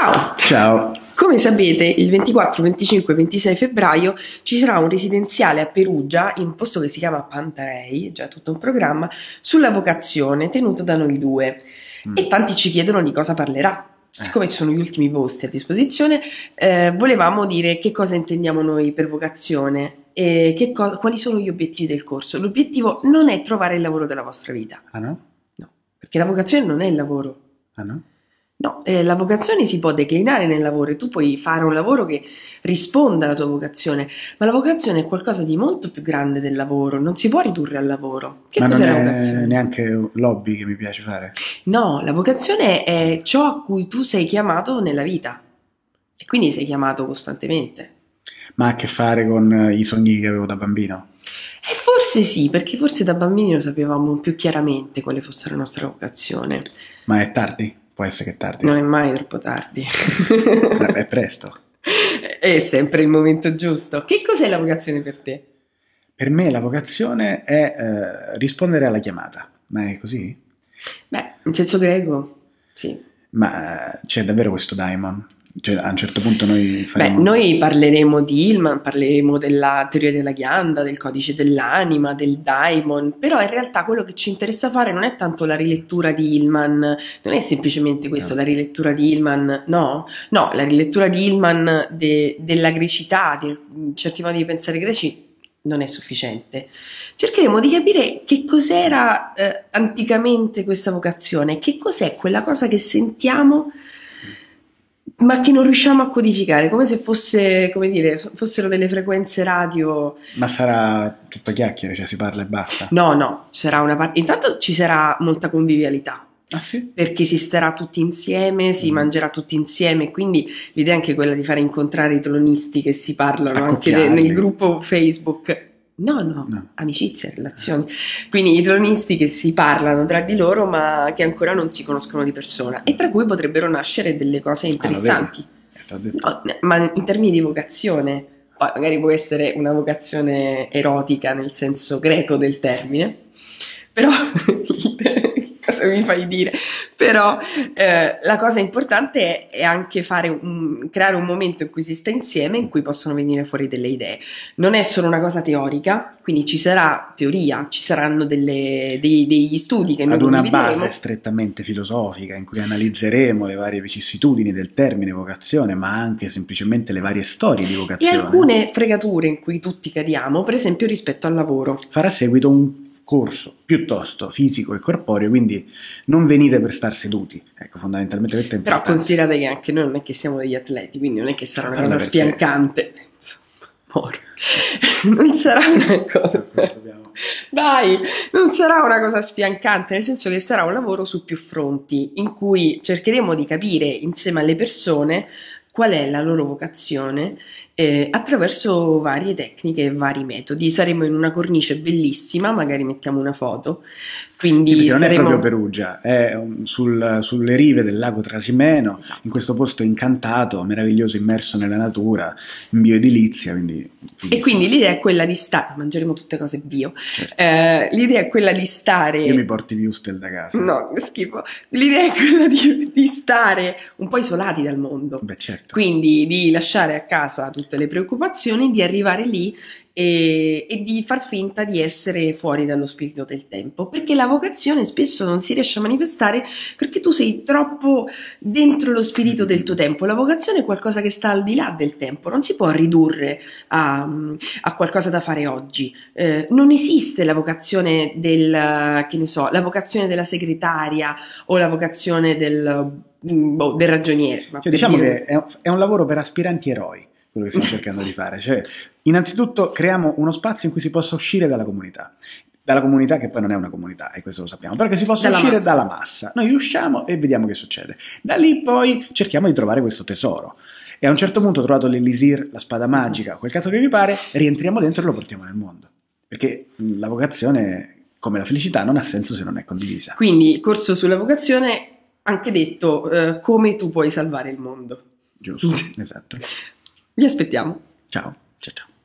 Ciao! Ciao! Come sapete, il 24, 25 e 26 febbraio ci sarà un residenziale a Perugia, in un posto che si chiama Pantarei, già tutto un programma, sulla vocazione tenuto da noi due. Mm. E tanti ci chiedono di cosa parlerà. Siccome ci sono gli ultimi posti a disposizione, eh, volevamo dire che cosa intendiamo noi per vocazione e co- quali sono gli obiettivi del corso. L'obiettivo non è trovare il lavoro della vostra vita. Ah no? No, perché la vocazione non è il lavoro. Ah no? No, eh, la vocazione si può declinare nel lavoro e tu puoi fare un lavoro che risponda alla tua vocazione, ma la vocazione è qualcosa di molto più grande del lavoro, non si può ridurre al lavoro. Che ma cos'è non la vocazione? neanche un lobby che mi piace fare. No, la vocazione è ciò a cui tu sei chiamato nella vita e quindi sei chiamato costantemente. Ma ha a che fare con eh, i sogni che avevo da bambino? E eh, forse sì, perché forse da bambini lo sapevamo più chiaramente quale fosse la nostra vocazione. Ma è tardi? Può essere che tardi. Non è mai troppo tardi. è presto. È sempre il momento giusto. Che cos'è la vocazione per te? Per me la vocazione è eh, rispondere alla chiamata. Ma è così? Beh, in senso greco, sì. Ma eh, c'è davvero questo daimon? Cioè, a un certo punto noi faremo... Beh, noi parleremo di Hillman, parleremo della teoria della ghianda, del codice dell'anima, del daimon, però in realtà quello che ci interessa fare non è tanto la rilettura di Hillman, non è semplicemente questo, no. la rilettura di Hillman, no? No, la rilettura di Hillman de, della grecità, di certi modi di pensare greci, non è sufficiente. Cercheremo di capire che cos'era eh, anticamente questa vocazione, che cos'è quella cosa che sentiamo ma che non riusciamo a codificare, come se fosse, come dire, fossero delle frequenze radio. Ma sarà tutto chiacchiere, cioè si parla e basta? No, no, sarà una parte. Intanto ci sarà molta convivialità. Ah, sì? Perché si starà tutti insieme, si mm. mangerà tutti insieme, quindi l'idea è anche quella di fare incontrare i tronisti che si parlano anche nel gruppo Facebook No, no, no, amicizie, relazioni. Quindi i tronisti che si parlano tra di loro ma che ancora non si conoscono di persona e tra cui potrebbero nascere delle cose ah, interessanti. Ah, no, ma in termini di vocazione, magari può essere una vocazione erotica nel senso greco del termine, però adesso mi fai dire, però eh, la cosa importante è, è anche un, creare un momento in cui si sta insieme, in cui possono venire fuori delle idee. Non è solo una cosa teorica, quindi ci sarà teoria, ci saranno delle, dei, degli studi che noi Ad una base strettamente filosofica in cui analizzeremo le varie vicissitudini del termine vocazione, ma anche semplicemente le varie storie di vocazione. E alcune fregature in cui tutti cadiamo, per esempio rispetto al lavoro. Farà seguito un corso piuttosto fisico e corporeo, quindi non venite per star seduti. Ecco, fondamentalmente questo è importante. Però considerate che anche noi non è che siamo degli atleti, quindi non è che sarà una Guarda cosa perché... spiancante. non sarà una cosa. Dai, non sarà una cosa sfiancante, nel senso che sarà un lavoro su più fronti, in cui cercheremo di capire insieme alle persone qual è la loro vocazione eh, attraverso varie tecniche e vari metodi. Saremo in una cornice bellissima, magari mettiamo una foto. Quindi sì, non saremo... è proprio Perugia, è um, sul, sulle rive del lago Trasimeno, esatto. in questo posto incantato, meraviglioso, immerso nella natura, in bioedilizia. Quindi... E quindi l'idea è quella di stare, mangeremo tutte cose bio, certo. eh, l'idea è quella di stare... Io mi porti gli ustel da casa. No, schifo. L'idea è quella di, di stare un po' isolati dal mondo. Beh certo. Quindi di lasciare a casa tutti tutte le preoccupazioni, di arrivare lì e, e, di far finta di essere fuori dallo spirito del tempo, perché la vocazione spesso non si riesce a manifestare perché tu sei troppo dentro lo spirito del tuo tempo. La vocazione è qualcosa che sta al di là del tempo, non si può ridurre a, a qualcosa da fare oggi. Eh, non esiste la vocazione del, che ne so, la vocazione della segretaria o la vocazione del, boh, del ragioniere. Cioè, diciamo che è, è un lavoro per aspiranti eroi quello che stiamo cercando di fare. Cioè, innanzitutto creiamo uno spazio in cui si possa uscire dalla comunità, dalla comunità che poi non è una comunità, e questo lo sappiamo, perché si possa uscire massa. dalla massa. Noi usciamo e vediamo che succede. Da lì poi cerchiamo di trovare questo tesoro. E a un certo punto, trovato l'elisir, la spada magica, quel cazzo che vi pare, rientriamo dentro e lo portiamo nel mondo. Perché la vocazione, come la felicità, non ha senso se non è condivisa. Quindi, corso sulla vocazione, anche detto eh, come tu puoi salvare il mondo. Giusto, esatto. Vi aspettiamo. Ciao, ciao, ciao.